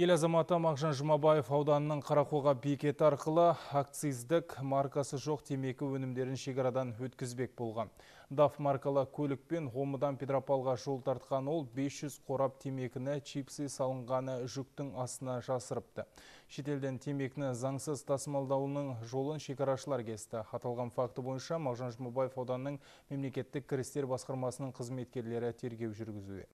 Ел азаматы Мағжан Жұмабаев ауданының Қарақоға бекет арқылы акциздік маркасы жоқ темекі өнімдерін шекарадан өткізбек болған. Даф маркалы көлікпен ғомыдан Петропалға жол тартқан ол 500 қорап темекіні чипсы салынғаны жүктің асына жасырыпты. Шетелден темекіні заңсыз тасымалдауының жолын шекарашылар кесті. Аталған факты бойынша Мағжан Жұмабаев ауданының мемлекеттік кірістер басқармасының қызметкерлері тергеу жүргізуе